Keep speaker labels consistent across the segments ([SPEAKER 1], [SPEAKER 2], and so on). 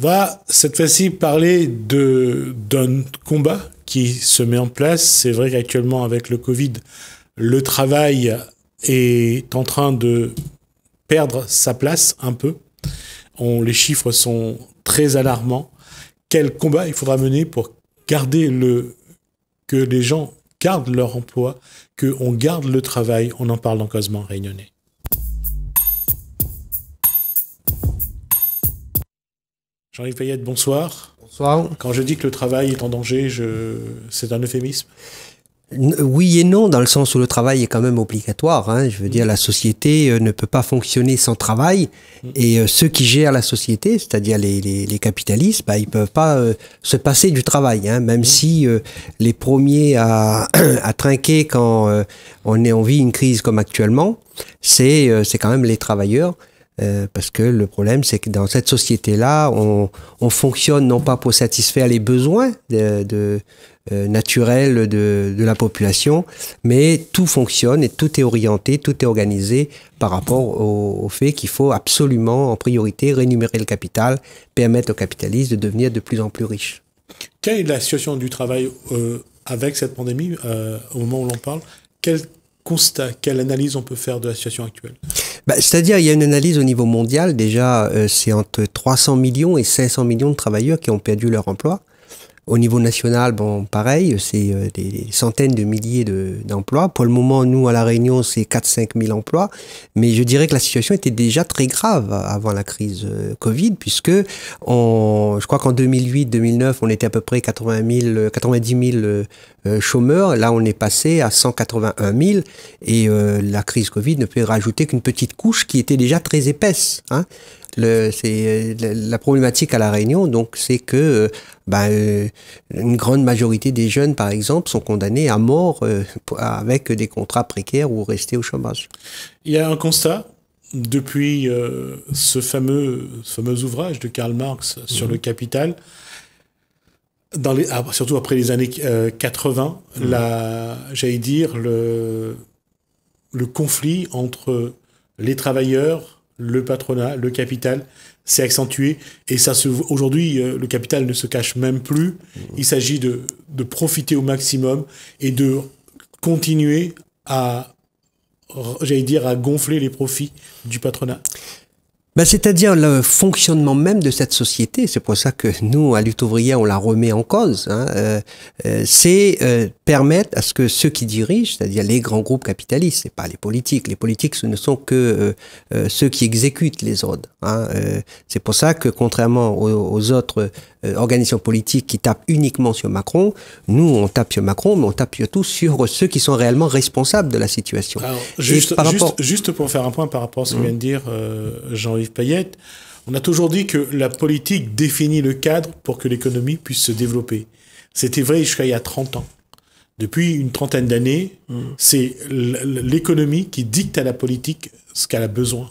[SPEAKER 1] va cette fois-ci parler d'un combat qui se met en place. C'est vrai qu'actuellement, avec le Covid, le travail est en train de perdre sa place un peu. les chiffres sont très alarmants. Quel combat il faudra mener pour garder le que les gens gardent leur emploi, qu'on garde le travail On en parle dans en Réunionnais.
[SPEAKER 2] Jean-Yves bonsoir. Bonsoir. Quand je dis que le travail est en danger, je... c'est un euphémisme oui et non, dans le sens où le travail est quand même obligatoire. Hein. Je veux dire, la société euh, ne peut pas fonctionner sans travail. Mm. Et euh, ceux qui gèrent la société, c'est-à-dire les, les, les, capitalistes, bah, ils peuvent pas euh, se passer du travail. Hein, même mm. si les premiers à, à trinquer quand on, est, en vit une crise comme actuellement, c'est c'est quand même les travailleurs. Euh, parce que le problème, c'est que dans cette société-là, on, fonctionne non pas pour satisfaire les besoins de, euh, naturels de, la population, mais tout fonctionne et tout est orienté, tout est organisé par rapport au, fait qu'il faut absolument, en priorité, rémunérer le capital, permettre aux capitalistes de devenir de plus en plus riches.
[SPEAKER 1] Quelle est la situation du travail euh, avec cette pandémie, au moment où l'on parle Quel constat, quelle analyse on peut faire de la situation actuelle
[SPEAKER 2] bah, c'est-à-dire, il y a une analyse au niveau mondial. Déjà, euh, c'est entre 300 millions et 500 millions de travailleurs qui ont perdu leur emploi. Au niveau national, bon, pareil, c'est euh, des centaines de milliers d'emplois. Pour le moment, nous, à La Réunion, c'est 4-5 000 emplois. Mais je dirais que la situation était déjà très grave avant la crise euh, Covid, puisque on, je crois qu'en 2008-2009, on était à peu près 80 000, 90 000 chômeurs. Là, on est passé à 181 000. Et euh, la crise Covid ne peut rajouter qu'une petite couche qui était déjà très épaisse. Hein c'est euh, la problématique à la Réunion, donc c'est que euh, bah, euh, une grande majorité des jeunes, par exemple, sont condamnés à mort avec des contrats précaires ou restés au chômage.
[SPEAKER 1] Il y a un constat depuis ce, fameux, ouvrage de Karl Marx sur mhm. le capital, ah, surtout après les années 80, mhm. j'allais dire le conflit entre les travailleurs le patronat, le capital, c'est accentué. Et ça se aujourd'hui, euh, le capital ne se cache même plus. Il s'agit de, profiter au maximum et de continuer à, dire, à gonfler les profits du patronat.
[SPEAKER 2] Bah, c'est-à-dire le fonctionnement même de cette société. C'est pour ça que nous, à Lutte ouvrière, on la remet en cause. Hein, euh, euh, c'est euh, permettre à ce que ceux qui dirigent, c'est-à-dire les grands groupes capitalistes, c'est pas les politiques. Les politiques, ce ne sont que ceux qui exécutent les ordres. Hein, c'est pour ça que, contrairement aux autres euh, politique politique qui tape uniquement sur Macron. Nous, on tape sur Macron, mais on tape surtout sur ceux qui sont réellement responsables de la situation.
[SPEAKER 1] juste, juste, pour faire un point par rapport à ce que vient de dire euh, Jean-Yves Payette, on a toujours dit que la politique définit le cadre pour que l'économie puisse se développer. C'était vrai jusqu'à il y a 30 ans. Depuis une trentaine d'années, mm. c'est l'économie qui dicte à la politique ce qu'elle a besoin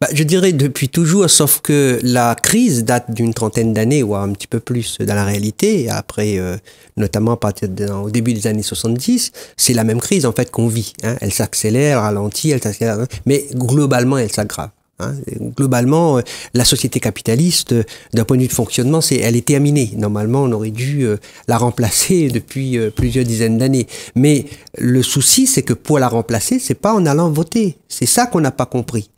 [SPEAKER 2] bah, Je dirais depuis toujours, sauf que la crise date d'une trentaine d'années, ou un petit peu plus dans la réalité, après, euh, notamment à partir de, au début des années 70, c'est la même crise en fait qu'on vit. Hein. Elle s'accélère, ralentit, elle s'accélère, hein. mais globalement elle s'aggrave. Hein. Globalement, euh, la société capitaliste, euh, d'un point de vue de fonctionnement, c'est, elle est terminée. Normalement, on aurait dû euh, la remplacer depuis plusieurs dizaines d'années. Mais le souci, c'est que pour la remplacer, c'est pas en allant voter. C'est ça qu'on n'a pas compris.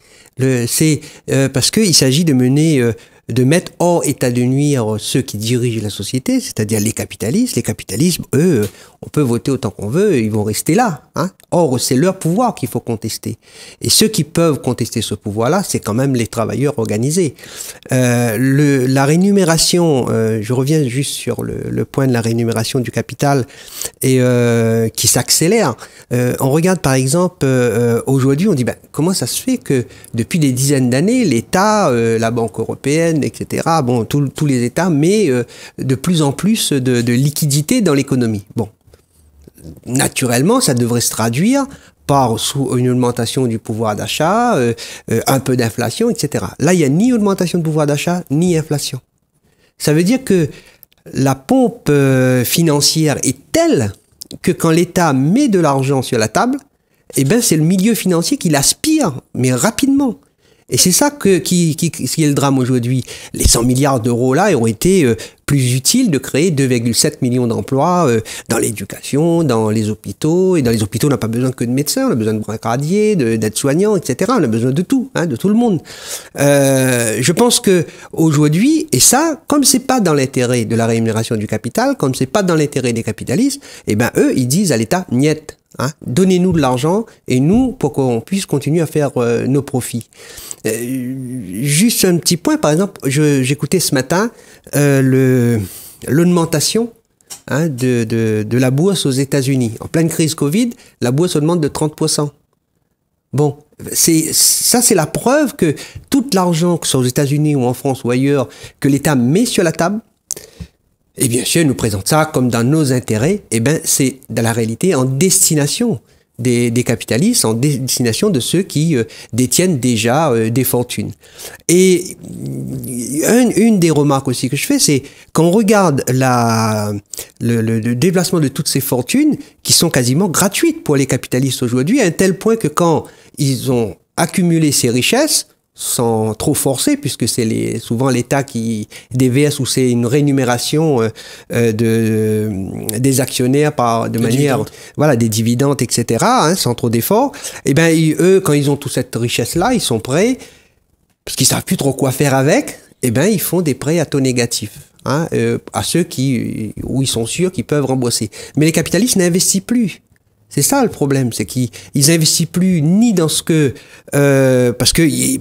[SPEAKER 2] c'est parce parce qu'il s'agit de mener de mettre hors état de nuire ceux qui dirigent la société, c'est-à-dire les capitalistes. Les capitalismes, eux, on peut voter autant qu'on veut, ils vont rester là. Hein. Or, c'est leur pouvoir qu'il faut contester. Et ceux qui peuvent contester ce pouvoir-là, c'est quand même les travailleurs organisés. Euh, la rémunération, euh, je reviens juste sur le, point de la rémunération du capital et euh, qui s'accélère. on regarde par exemple aujourd'hui, on dit ben, comment ça se fait que depuis des dizaines d'années, l'État, la Banque européenne, etc. Bon, tous les États, mais de plus en plus de, de liquidité dans l'économie. Bon, naturellement, ça devrait se traduire par sous une augmentation du pouvoir d'achat, euh, euh, un peu d'inflation, etc. Là, il n'y a ni augmentation de pouvoir d'achat, ni inflation. Ça veut dire que la pompe euh, financière est telle que quand l'État met de l'argent sur la table, eh ben, c'est le milieu financier qui l'aspire, mais rapidement. Et c'est ça que, qui, qui, qui, est le drame aujourd'hui. Les 100 milliards d'euros là ont été euh, plus utiles de créer 2,7 millions d'emplois euh, dans l'éducation, dans les hôpitaux. Et dans les hôpitaux, on n'a pas besoin que de médecins, on a besoin de brancardiers, daide soignants etc. On a besoin de tout, hein, de tout le monde. Euh, je pense que aujourd'hui, et ça, comme c'est pas dans l'intérêt de la rémunération du capital, comme c'est pas dans l'intérêt des capitalistes, eh ben eux, ils disent à l'État, niette. Hein, donnez-nous de l'argent et nous, pour qu'on puisse continuer à faire euh, nos profits. Euh, juste un petit point, par exemple, j'écoutais ce matin euh, l'augmentation hein, de, la bourse aux États-Unis. En pleine crise Covid, la bourse augmente de 30%. Bon, ça c'est la preuve que tout l'argent, que ce soit aux États-Unis ou en France ou ailleurs, que l'État met sur la table, et eh bien sûr, nous présente ça comme dans nos intérêts. Et eh bien, c'est dans la réalité en destination des, capitalistes, en destination de ceux qui euh, détiennent déjà euh, des fortunes. Et euh, une, des remarques aussi que je fais, c'est qu'on regarde la, le, déplacement de toutes ces fortunes qui sont quasiment gratuites pour les capitalistes aujourd'hui, à un tel point que quand ils ont accumulé ces richesses, sans trop forcer, puisque c'est souvent l'État qui déverse ou c'est une rémunération euh, euh, de, euh, des actionnaires par de manière voilà des dividendes etc. Hein, sans trop d'efforts. Et eh ben eux quand ils ont toute cette richesse là, ils sont prêts parce qu'ils savent plus trop quoi faire avec. Et eh ben ils font des prêts à taux négatif. Hein, à ceux qui où ils sont sûrs qu'ils peuvent rembourser. Mais les capitalistes n'investissent plus. C'est ça le problème, c'est qu'ils investissent plus ni dans ce que... Euh, parce que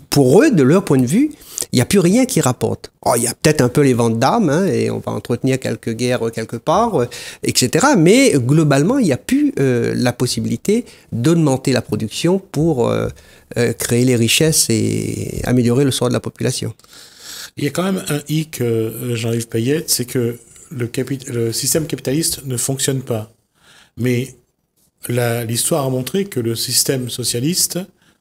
[SPEAKER 2] pour eux, de leur point de vue, il n'y a plus rien qui rapporte. Oh, il y a peut-être un peu les ventes d'armes, hein, et on va entretenir quelques guerres quelque part, euh, etc. Mais globalement, il n'y a plus euh, la possibilité d'augmenter la production pour créer les richesses et améliorer le sort de la population.
[SPEAKER 1] Il y a quand même un hic, Jean-Yves Payet, c'est que le, le système capitaliste ne fonctionne pas. Mais l'histoire a montré que le système socialiste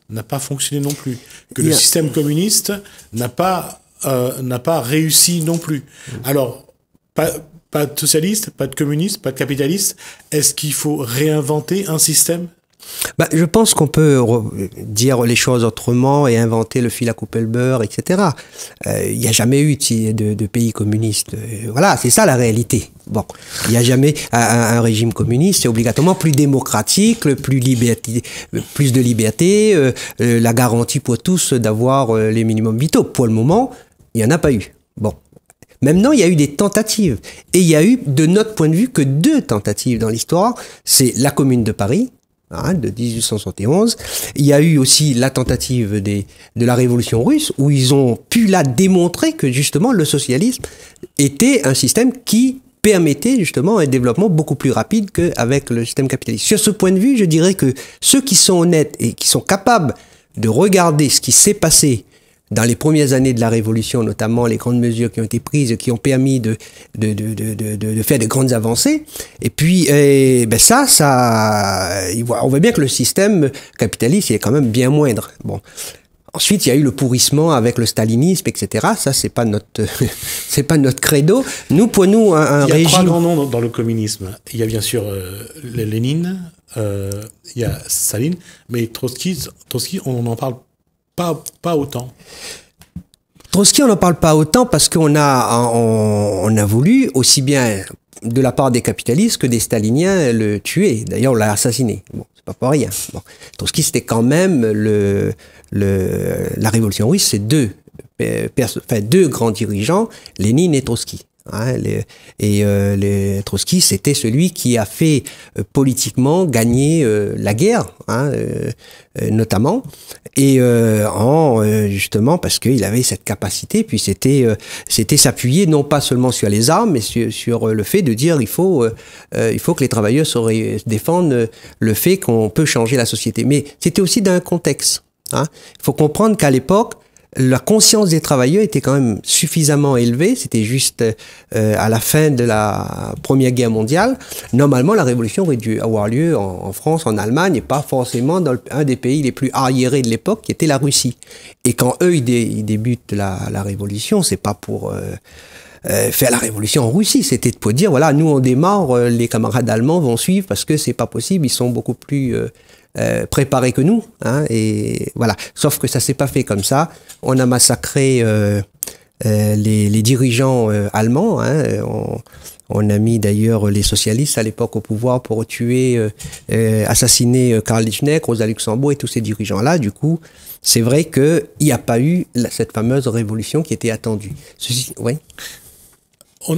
[SPEAKER 1] n'a pas fonctionné non plus, que le système communiste n'a pas, euh, n'a pas réussi non plus. Mm. Alors, pas, pas de socialiste, pas de communiste, pas de capitaliste, est-ce
[SPEAKER 2] qu'il faut réinventer un système bah, je pense qu'on peut dire les choses autrement et inventer le fil à couper le beurre, etc. Il n'y a jamais eu de, pays communiste. Euh, voilà, c'est ça la réalité. Bon, il n'y a jamais un, un régime communiste, c'est obligatoirement plus démocratique, plus, plus de liberté, euh, euh, la garantie pour tous d'avoir les minimums vitaux. Pour le moment, il n'y en a pas eu. Bon, Maintenant, il y a eu des tentatives. Et il y a eu, de notre point de vue, que deux tentatives dans l'histoire. C'est la Commune de Paris Hein, de 1871. Il y a eu aussi la tentative de la révolution russe où ils ont pu la démontrer que justement le socialisme était un système qui permettait justement un développement beaucoup plus rapide qu'avec le système capitaliste. Sur ce point de vue, je dirais que ceux qui sont honnêtes et qui sont capables de regarder ce qui s'est passé dans les premières années de la Révolution, notamment les grandes mesures qui ont été prises, qui ont permis de, de, de, de, de faire de grandes avancées. Et puis, euh, ben ça, ça, on voit bien que le système capitaliste, est quand même bien moindre. Bon. Ensuite, il y a eu le pourrissement avec le stalinisme, etc. Ça, c'est pas notre, c'est pas notre credo. Nous, pour nous, un, régime il y a trois grands
[SPEAKER 1] noms dans, le communisme. Il y a bien sûr euh, Lénine, euh, il y a Staline, mais Trotsky, Trotsky, on en parle pas, autant.
[SPEAKER 2] Trotsky, on n'en parle pas autant parce qu'on a, on, a voulu, aussi bien de la part des capitalistes que des staliniens, le tuer. D'ailleurs, on l'a assassiné. Bon, c'est pas pour rien. Bon. Trotsky, c'était quand même le, le, la révolution russe, c'est deux, euh, enfin, deux grands dirigeants, Lénine et Trotsky. Hein, et euh, les Trotsky, c'était celui qui a fait euh, politiquement gagner euh, la guerre, hein, euh, notamment, et en justement parce qu'il avait cette capacité, puis c'était c'était s'appuyer non pas seulement sur les armes, mais sur, sur le fait de dire il faut il faut que les travailleurs se défendent le fait qu'on peut changer la société. Mais c'était aussi d'un contexte. Hein. Il faut comprendre qu'à l'époque la conscience des travailleurs était quand même suffisamment élevée, c'était juste euh, à la fin de la Première Guerre mondiale. Normalement, la révolution aurait dû avoir lieu en, France, en Allemagne, et pas forcément dans un des pays les plus arriérés de l'époque, qui était la Russie. Et quand eux, ils, débutent la, révolution, c'est pas pour... Euh, euh, faire la révolution en Russie. C'était pour dire, voilà, nous on démarre, les camarades allemands vont suivre parce que c'est pas possible, ils sont beaucoup plus euh, préparé préparés que nous. Hein, et voilà. Sauf que ça s'est pas fait comme ça. On a massacré euh, euh, les, dirigeants allemands. Hein. on, a mis d'ailleurs les socialistes à l'époque au pouvoir pour tuer, assassiner Karl Liebknecht, Rosa Luxembourg et tous ces dirigeants-là. Du coup, c'est vrai qu'il n'y a pas eu cette fameuse révolution qui était attendue. Ceci, oui.
[SPEAKER 1] On,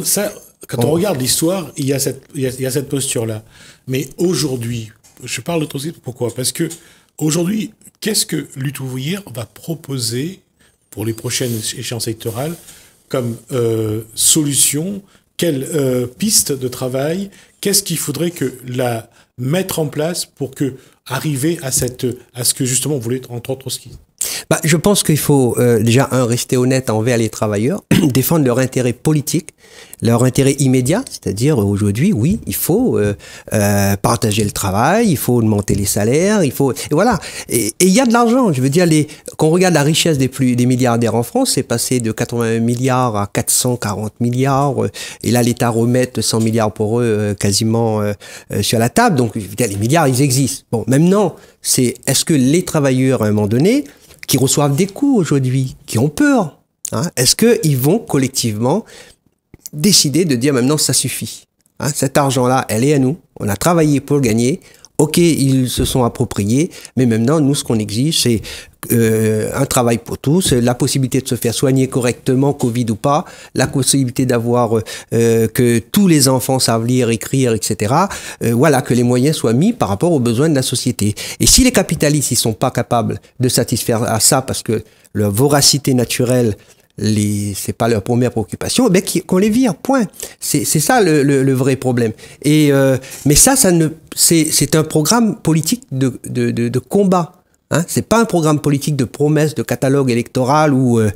[SPEAKER 1] quand on, oh. regarde l'histoire, il y a cette, il y a cette posture-là. Mais aujourd'hui, je parle Trotsky, pourquoi Parce que aujourd'hui, qu'est-ce que lutte ouvrière va proposer pour les prochaines échéances électorales comme euh, solution Quelle euh, piste de travail Qu'est-ce qu'il faudrait que la mettre en place pour que arriver à cette à ce que justement vous voulez entre autres
[SPEAKER 2] bah, Je pense qu'il faut euh, déjà, un, rester honnête envers les travailleurs, défendre leur intérêt politique, leur intérêt immédiat, c'est-à-dire euh, aujourd'hui, oui, il faut euh, partager le travail, il faut augmenter les salaires, il faut... Et voilà, et il y a de l'argent, je veux dire, les, quand on regarde la richesse des, des milliardaires en France, c'est passé de 81 milliards à 440 milliards, et là l'État remet 100 milliards pour eux quasiment sur la table, donc les milliards, ils existent. Bon, maintenant, c'est est-ce que les travailleurs, à un moment donné, qui reçoivent des coups aujourd'hui, qui ont peur. Hein. Est-ce qu'ils vont collectivement décider de dire maintenant ça suffit hein. Cet argent-là, elle est à nous, on a travaillé pour le gagner, Ok, ils se sont appropriés, mais maintenant, nous, ce qu'on exige, c'est euh, un travail pour tous, la possibilité de se faire soigner correctement, Covid ou pas, la possibilité d'avoir euh, euh, que tous les enfants savent lire, écrire, etc. voilà, que les moyens soient mis par rapport aux besoins de la société. Et si les capitalistes, ils sont pas capables de satisfaire à ça parce que leur voracité naturelle les c'est pas leur première préoccupation ben qu'on les vire point c'est c'est ça le, le, vrai problème et euh, mais ça ça ne c'est c'est un programme politique de de, de, de combat hein c'est pas un programme politique de promesses de catalogue électoral ou euh,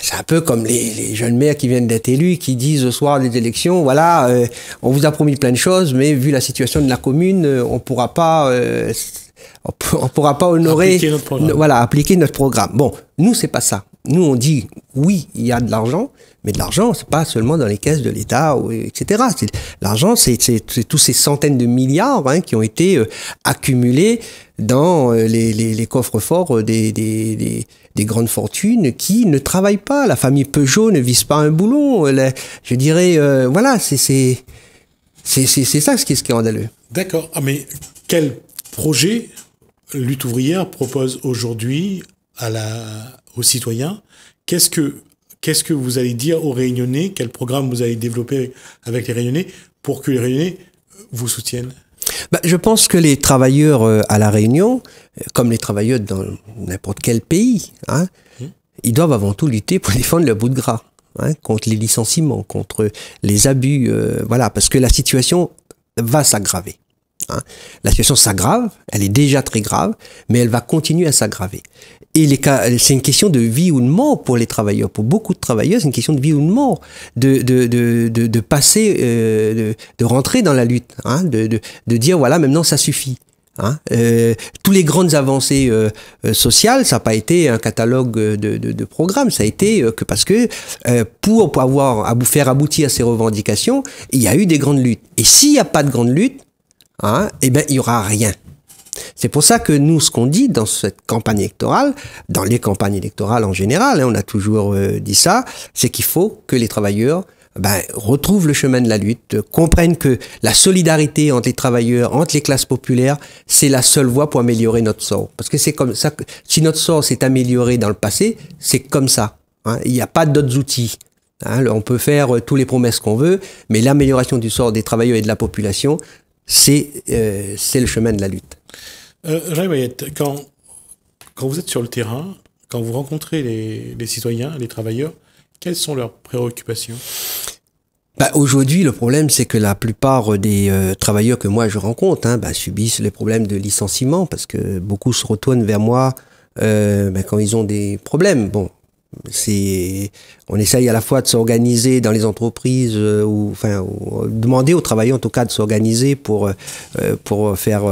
[SPEAKER 2] c'est un peu comme les, les, jeunes maires qui viennent d'être élus, qui disent au soir des élections, voilà, euh, on vous a promis plein de choses, mais vu la situation de la commune, on pourra pas, on, pourra pas honorer, voilà, appliquer notre programme. Bon, nous c'est pas ça nous, on dit, oui, il y a de l'argent, mais de l'argent, c'est pas seulement dans les caisses de l'État, etc. L'argent, c'est tous ces centaines de milliards hein, qui ont été euh, accumulés dans euh, les, les, coffres forts euh, des, des, grandes fortunes qui ne travaillent pas. La famille Peugeot ne vise pas un boulon. je dirais, voilà, c'est ça ce qui est scandaleux.
[SPEAKER 1] D'accord. Ah, mais quel projet Lutte ouvrière propose
[SPEAKER 2] aujourd'hui
[SPEAKER 1] à la aux citoyens. Qu'est-ce que, qu'est-ce que vous allez dire aux Réunionnais Quel programme vous allez développer avec les Réunionnais pour que les Réunionnais euh, vous soutiennent
[SPEAKER 2] bah, je pense que les travailleurs euh, à La Réunion, euh, comme les travailleurs dans n'importe quel pays, hein, hmm. ils doivent avant tout lutter pour défendre leur bout de gras, hein, contre les licenciements, contre les abus, voilà, parce que la situation va s'aggraver. Hein. La situation s'aggrave, elle est déjà très grave, mais elle va continuer à s'aggraver. Et c'est une question de vie ou de mort pour les travailleurs. Pour beaucoup de travailleurs, c'est une question de vie ou de mort de, passer, euh, de, rentrer dans la lutte, hein, de, dire voilà, maintenant ça suffit. Hein, euh, tous les grandes avancées euh, sociales, ça n'a pas été un catalogue de, programmes, ça a été que parce que pour, pouvoir faire aboutir ces revendications, il y a eu des grandes luttes. Et s'il n'y a pas de grandes luttes, hein, eh ben il y aura rien. C'est pour ça que nous, ce qu'on dit dans cette campagne électorale, dans les campagnes électorales en général, hein, on a toujours euh, dit ça, c'est qu'il faut que les travailleurs ben, retrouvent le chemin de la lutte, euh, comprennent que la solidarité entre les travailleurs, entre les classes populaires, c'est la seule voie pour améliorer notre sort. Parce que c'est comme ça si notre sort s'est amélioré dans le passé, c'est comme ça. Hein. Il n'y a pas d'autres outils. Hein. On peut faire euh, tous les promesses qu'on veut, mais l'amélioration du sort des travailleurs et de la population, c'est le chemin de la lutte.
[SPEAKER 1] Euh, quand, quand vous êtes sur le terrain, quand vous rencontrez les, citoyens, les travailleurs, quelles sont leurs préoccupations
[SPEAKER 2] bah, Aujourd'hui, le problème, c'est que la plupart des euh, travailleurs que moi je rencontre hein, bah, subissent les problèmes de licenciement parce que beaucoup se retournent vers moi euh, bah, quand ils ont des problèmes. Bon, c'est on essaye à la fois de s'organiser dans les entreprises euh, ou enfin euh, demander aux travailleurs en tout cas de s'organiser pour euh, pour faire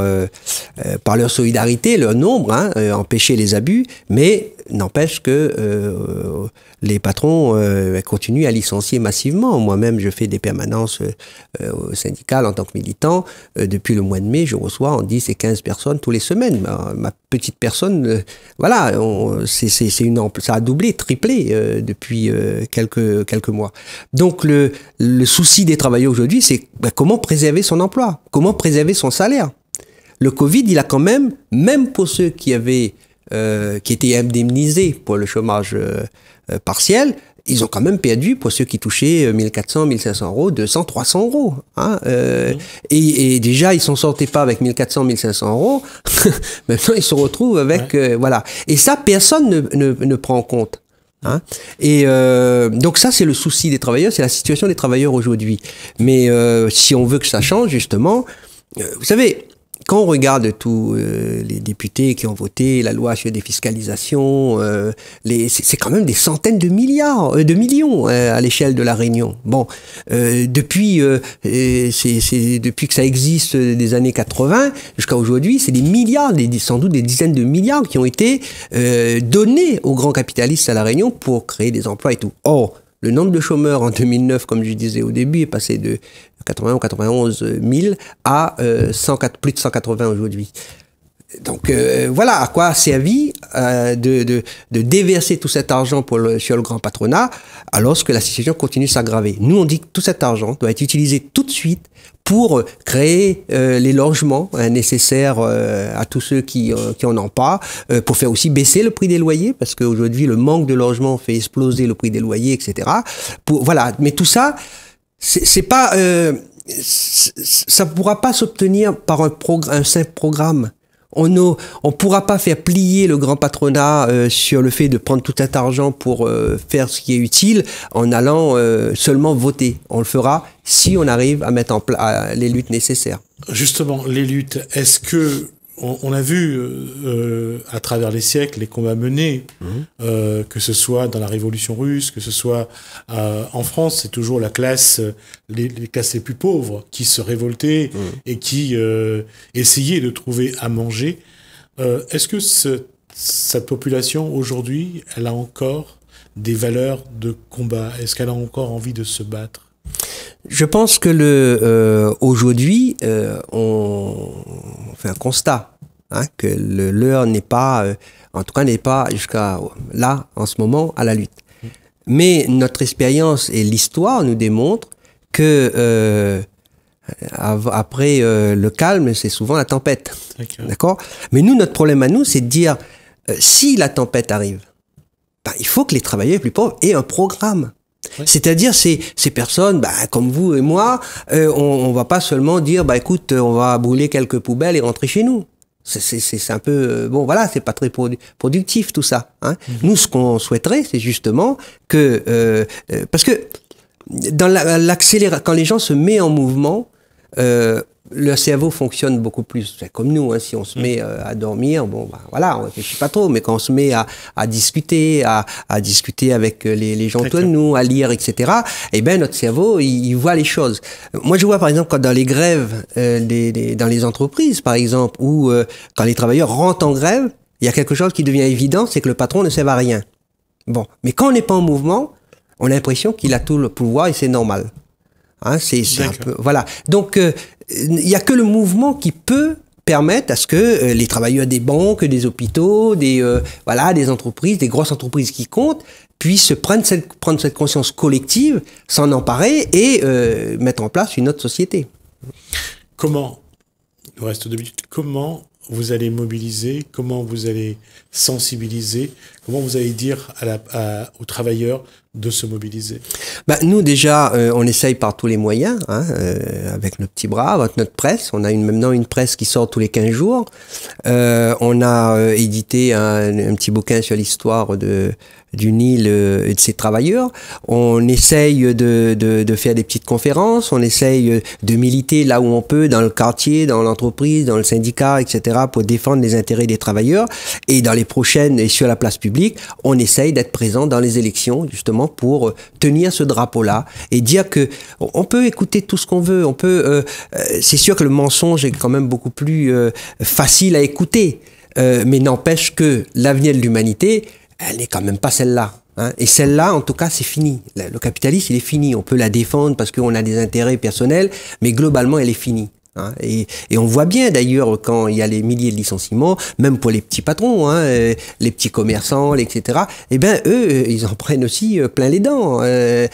[SPEAKER 2] par leur solidarité leur nombre hein, empêcher les abus mais n'empêche que les patrons continuent à licencier massivement moi-même je fais des permanences syndicales en tant que militant depuis le mois de mai je reçois en 10 et 15 personnes tous les semaines ma, petite personne voilà c'est une ça a doublé triplé depuis euh, quelques, quelques mois. Donc le, souci des travailleurs aujourd'hui, c'est bah, comment préserver son emploi, comment préserver son salaire. Le Covid, il a quand même, même pour ceux qui avaient, euh, qui étaient indemnisés pour le chômage euh, partiel, ils ont quand même perdu pour ceux qui touchaient 1400, 1500 euros, 200, 300 euros. Hein, mmh. et, déjà, ils s'en sortaient pas avec 1400, 1500 euros. Maintenant, ils se retrouvent avec voilà. Et ça, personne ne, ne prend en compte. Hein. et euh, donc ça, c'est le souci des travailleurs, c'est la situation des travailleurs aujourd'hui. Mais euh, si on veut que ça change, justement, euh, vous savez, quand on regarde tous euh, les députés qui ont voté la loi sur la défiscalisation, euh, c'est quand même des centaines de milliards, euh, de millions à l'échelle de la Réunion. Bon, depuis, depuis que ça existe des années 80 jusqu'à aujourd'hui, c'est des milliards, des, sans doute des dizaines de milliards qui ont été donnés aux grands capitalistes à la Réunion pour créer des emplois et tout. Or, le nombre de chômeurs en 2009, comme je disais au début, est passé de 80 ou 91 000 à euh, plus de 180 aujourd'hui. Donc euh, voilà à quoi sert euh, de, déverser tout cet argent pour le, sur le grand patronat alors que la situation continue de s'aggraver. Nous, on dit que tout cet argent doit être utilisé tout de suite pour euh, créer euh, les logements euh, nécessaires à tous ceux qui, euh, qui en ont pas, pour faire aussi baisser le prix des loyers, parce qu'aujourd'hui le manque de logements fait exploser le prix des loyers, etc. Pour, voilà, mais tout ça, c'est pas, ça pourra pas s'obtenir par un, un simple programme on ne on pourra pas faire plier le grand patronat euh, sur le fait de prendre tout cet argent pour euh, faire ce qui est utile en allant euh, seulement voter. On le fera si on arrive à mettre en place les luttes nécessaires.
[SPEAKER 1] Justement, les luttes, est-ce que on, a vu euh, euh, à travers les siècles les combats menés, mhm. euh, que ce soit dans la Révolution russe, que ce soit en France, c'est toujours la classe, les, classes les plus pauvres qui se révoltaient mhm. et qui essayaient de trouver à manger. Est-ce que cette population aujourd'hui, elle a encore des valeurs de combat Est-ce qu'elle a encore envie de se battre
[SPEAKER 2] je pense que le euh, aujourd'hui, euh, on, fait un constat hein, que le l'heure n'est pas, euh, en tout cas n'est pas jusqu'à là en ce moment à la lutte. Mais notre expérience et l'histoire nous démontrent que après le calme, c'est souvent la tempête, d'accord. Mais nous, notre problème à nous, c'est de dire si la tempête arrive, ben, il faut que les travailleurs les plus pauvres aient un programme. C'est-à-dire ces, ces personnes, bah, comme vous et moi, euh, on, va pas seulement dire, bah écoute, euh, on va brûler quelques poubelles et rentrer chez nous. C'est un peu euh, bon, voilà, c'est pas très productif tout ça. Hein. Mhm. Nous, ce qu'on souhaiterait, c'est justement que parce que dans l'accélération, quand les gens se mettent en mouvement, le cerveau fonctionne beaucoup plus, comme nous, hein, si on se mm. met euh, à dormir, bon, bah, voilà, on réfléchit pas trop, mais quand on se met à, discuter, à, discuter avec euh, les, gens autour de nous, à lire, etc., eh bien, notre cerveau, il, voit les choses. Moi, je vois par exemple quand dans les grèves, euh, dans les entreprises, par exemple, ou quand les travailleurs rentrent en grève, il y a quelque chose qui devient évident, c'est que le patron ne sert à rien. Bon, mais quand on n'est pas en mouvement, on a l'impression qu'il a tout le pouvoir et c'est normal. Hein, c'est voilà. Donc il n'y a que le mouvement qui peut permettre à ce que euh, les travailleurs des banques, des hôpitaux, des euh, voilà, des entreprises, des grosses entreprises qui comptent puissent prendre cette prendre cette conscience collective, s'en emparer et euh, mettre en place une autre société. Comment il nous reste deux minutes. Comment vous allez mobiliser Comment vous allez sensibiliser
[SPEAKER 1] Comment vous allez dire à la, aux travailleurs de se mobiliser
[SPEAKER 2] bah, Nous, déjà, euh, on essaye par tous les moyens, hein, euh, avec nos petits bras, avec notre presse. On a une, maintenant une presse qui sort tous les 15 jours. Euh, on a euh, édité un, un, petit bouquin sur l'histoire de du Nil et de ses travailleurs. On essaye de, de, de, faire des petites conférences, on essaye de militer là où on peut, dans le quartier, dans l'entreprise, dans le syndicat, etc., pour défendre les intérêts des travailleurs. Et dans les prochaine et sur la place publique, on essaye d'être présent dans les élections justement pour euh, tenir ce drapeau-là et dire que on peut écouter tout ce qu'on veut. On peut, euh, euh, c'est sûr que le mensonge est quand même beaucoup plus facile à écouter, mais n'empêche que l'avenir de l'humanité, elle n'est quand même pas celle-là. Hein. et celle-là, en tout cas, c'est fini. Le capitalisme, il est fini. On peut la défendre parce qu'on a des intérêts personnels, mais globalement, elle est finie. Hein. et, on voit bien d'ailleurs quand il y a les milliers de licenciements, même pour les petits patrons, hein, euh, les petits commerçants, etc. Eh bien, eux, euh, ils en prennent aussi euh, plein les dents. Hein.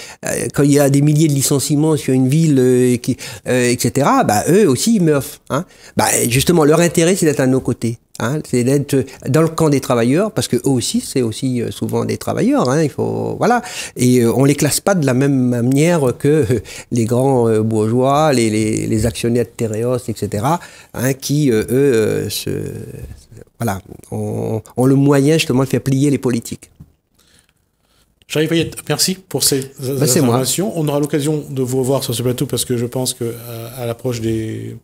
[SPEAKER 2] quand il y a des milliers de licenciements sur une ville, qui, etc. Bah, eux aussi ils meurent. Bah, justement, leur intérêt, c'est d'être à nos côtés. Hein, c'est d'être dans le camp des travailleurs, parce que eux aussi, c'est aussi euh, souvent des travailleurs. Hein, il faut, voilà. Et euh, on les classe pas de la même manière que les grands euh, bourgeois, les, les, les actionnaires de Tereos, etc., hein, qui, eux, se, voilà, ont, ont le moyen justement de faire plier les politiques.
[SPEAKER 1] Charlie Payette, merci pour ces
[SPEAKER 2] ben, informations.
[SPEAKER 1] On aura l'occasion de vous revoir sur ce plateau parce que je pense que euh, l'approche des,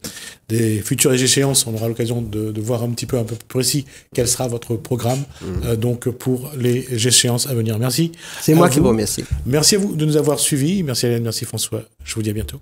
[SPEAKER 1] des futures échéances, on aura l'occasion de, voir un petit peu un peu plus précis quel sera votre programme mm. euh, donc pour les échéances à venir. Merci. C'est moi qui vous remercie. Merci à vous de nous avoir suivis. Merci Hélène, merci François. Je vous dis à bientôt.